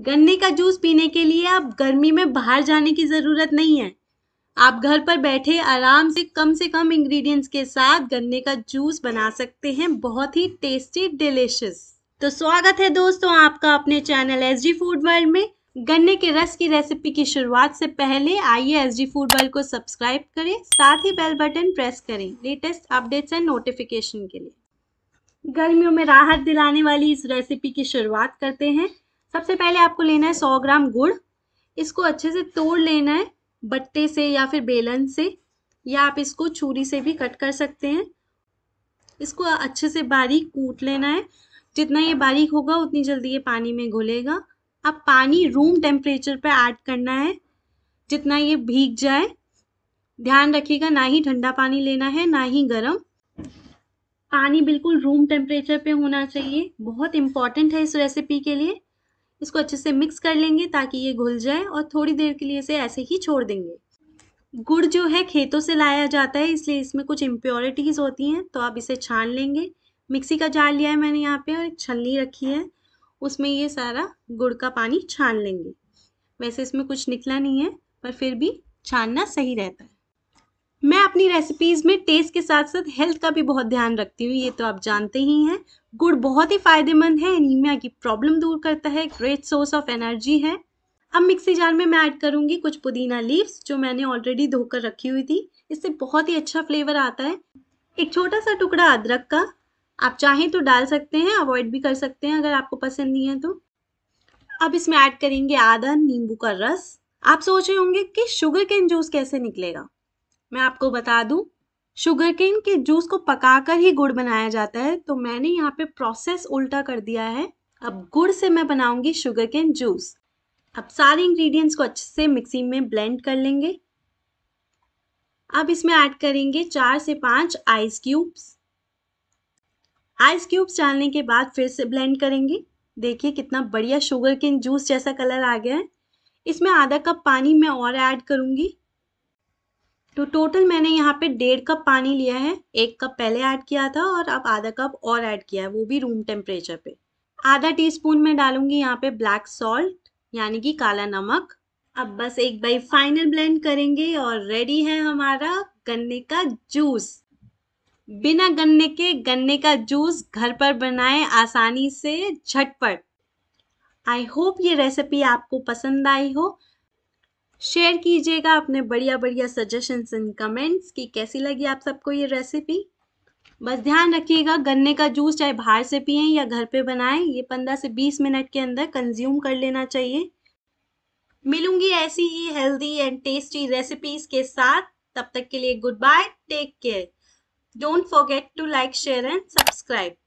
गन्ने का जूस पीने के लिए आप गर्मी में बाहर जाने की ज़रूरत नहीं है आप घर पर बैठे आराम से कम से कम इंग्रेडिएंट्स के साथ गन्ने का जूस बना सकते हैं बहुत ही टेस्टी डिलिशियस तो स्वागत है दोस्तों आपका अपने channel S G food world में गन्ने के रस की रेसिपी की शुरुआत से पहले आइए एस जी फूड वर्ल्ड को सब्सक्राइब करें साथ ही बेल बटन प्रेस करें लेटेस्ट अपडेट्स एंड नोटिफिकेशन के लिए गर्मियों में राहत दिलाने वाली इस रेसिपी की शुरुआत करते हैं सबसे पहले आपको लेना है सौ ग्राम गुड़ इसको अच्छे से तोड़ लेना है बट्टे से या फिर बेलन से या आप इसको छुरी से भी कट कर सकते हैं इसको अच्छे से बारीक कूट लेना है जितना ये बारीक होगा उतनी जल्दी ये पानी में घुलेगा अब पानी रूम टेम्परेचर पर ऐड करना है जितना ये भीग जाए ध्यान रखिएगा ना ही ठंडा पानी लेना है ना ही गर्म पानी बिल्कुल रूम टेम्परेचर पे होना चाहिए बहुत इंपॉर्टेंट है इस रेसिपी के लिए इसको अच्छे से मिक्स कर लेंगे ताकि ये घुल जाए और थोड़ी देर के लिए इसे ऐसे ही छोड़ देंगे गुड़ जो है खेतों से लाया जाता है इसलिए इसमें कुछ इम्प्योरिटीज़ होती हैं तो आप इसे छान लेंगे मिक्सी का जाल लिया है मैंने यहाँ पे और एक छलनी रखी है उसमें ये सारा गुड़ का पानी छान लेंगे वैसे इसमें कुछ निकला नहीं है पर फिर भी छानना सही रहता है मैं अपनी रेसिपीज़ में टेस्ट के साथ साथ हेल्थ का भी बहुत ध्यान रखती हूँ ये तो आप जानते ही हैं गुड़ बहुत ही फायदेमंद है एनीमिया की प्रॉब्लम दूर करता है ग्रेट सोर्स ऑफ एनर्जी है अब मिक्सी जार में मैं ऐड करूँगी कुछ पुदीना लीव्स जो मैंने ऑलरेडी धोकर रखी हुई थी इससे बहुत ही अच्छा फ्लेवर आता है एक छोटा सा टुकड़ा अदरक का आप चाहें तो डाल सकते हैं अवॉइड भी कर सकते हैं अगर आपको पसंद नहीं है तो अब इसमें ऐड करेंगे आधा नींबू का रस आप सोच रहे होंगे कि शुगर केन जूस कैसे निकलेगा मैं आपको बता दूं शुगर केन के जूस को पकाकर ही गुड़ बनाया जाता है तो मैंने यहाँ पे प्रोसेस उल्टा कर दिया है अब गुड़ से मैं बनाऊंगी शुगर केन जूस अब सारे इंग्रेडिएंट्स को अच्छे से मिक्सी में ब्लेंड कर लेंगे अब इसमें ऐड करेंगे चार से पाँच आइस क्यूब्स आइस क्यूब्स डालने के बाद फिर से ब्लेंड करेंगे देखिए कितना बढ़िया शुगर केन जूस जैसा कलर आ गया है इसमें आधा कप पानी मैं और ऐड करूँगी तो टोटल मैंने यहाँ पे डेढ़ कप पानी लिया है एक कप पहले ऐड किया था और अब आधा कप और ऐड किया है वो भी रूम टेम्परेचर पे आधा टीस्पून में डालूंगी यहाँ पे ब्लैक सॉल्ट यानी कि काला नमक अब बस एक बाई फाइनल ब्लेंड करेंगे और रेडी है हमारा गन्ने का जूस बिना गन्ने के गन्ने का जूस घर पर बनाए आसानी से झटपट आई होप ये रेसिपी आपको पसंद आई हो शेयर कीजिएगा अपने बढ़िया बढ़िया सजेशंस एंड कमेंट्स कि कैसी लगी आप सबको ये रेसिपी बस ध्यान रखिएगा गन्ने का जूस चाहे बाहर से पिए या घर पे बनाएं ये पंद्रह से बीस मिनट के अंदर कंज्यूम कर लेना चाहिए मिलूंगी ऐसी ही हेल्दी एंड टेस्टी रेसिपीज के साथ तब तक के लिए good bye take care don't forget to like share and subscribe